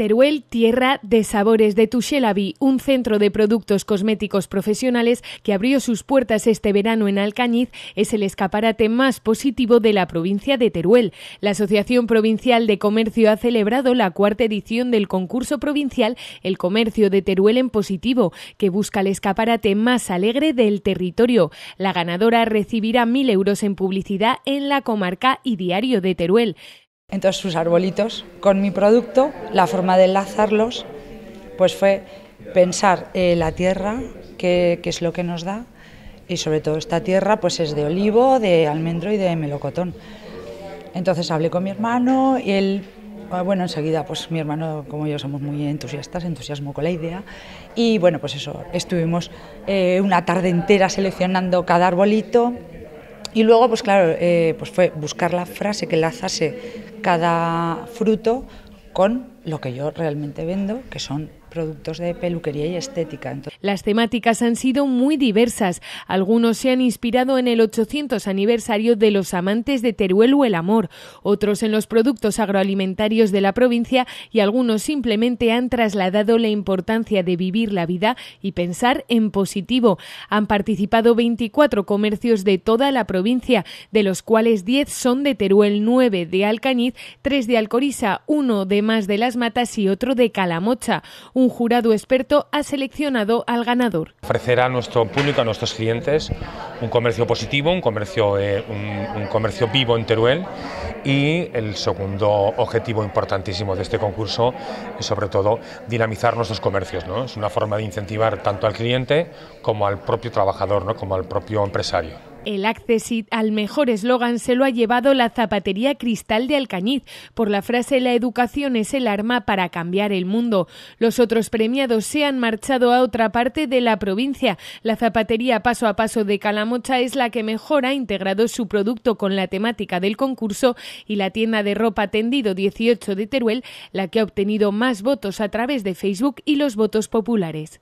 Teruel, tierra de sabores de Tuxelavi, un centro de productos cosméticos profesionales que abrió sus puertas este verano en Alcañiz, es el escaparate más positivo de la provincia de Teruel. La Asociación Provincial de Comercio ha celebrado la cuarta edición del concurso provincial El Comercio de Teruel en Positivo, que busca el escaparate más alegre del territorio. La ganadora recibirá 1.000 euros en publicidad en la comarca y diario de Teruel. Entonces sus arbolitos, con mi producto, la forma de enlazarlos, pues fue pensar eh, la tierra, ...que es lo que nos da, y sobre todo esta tierra pues es de olivo, de almendro y de melocotón. Entonces hablé con mi hermano y él, ah, bueno, enseguida pues mi hermano como yo somos muy entusiastas, entusiasmo con la idea y bueno, pues eso, estuvimos eh, una tarde entera seleccionando cada arbolito y luego pues claro, eh, pues fue buscar la frase que enlazase cada fruto con lo que yo realmente vendo, que son productos de peluquería y estética. Las temáticas han sido muy diversas. Algunos se han inspirado en el 800 aniversario de los amantes de Teruel o el Amor, otros en los productos agroalimentarios de la provincia y algunos simplemente han trasladado la importancia de vivir la vida y pensar en positivo. Han participado 24 comercios de toda la provincia, de los cuales 10 son de Teruel, 9 de Alcaniz... 3 de Alcoriza, 1 de más de la Matas y otro de Calamocha. Un jurado experto ha seleccionado al ganador. Ofrecer a nuestro público, a nuestros clientes, un comercio positivo, un comercio, eh, un, comercio vivo en Teruel y el segundo objetivo importantísimo de este concurso es sobre todo dinamizar nuestros comercios. ¿no? Es una forma de incentivar tanto al cliente como al propio trabajador, como al propio empresario. El accessit al mejor eslogan se lo ha llevado la zapatería Cristal de Alcañiz por la frase La educación es el arma para cambiar el mundo. Los otros premiados se han marchado a otra parte de la provincia. La zapatería Paso a Paso de Calamocha es la que mejor ha integrado su producto con la temática del concurso y la tienda de ropa Tendido 18 de Teruel la que ha obtenido más votos a través de Facebook y los votos populares.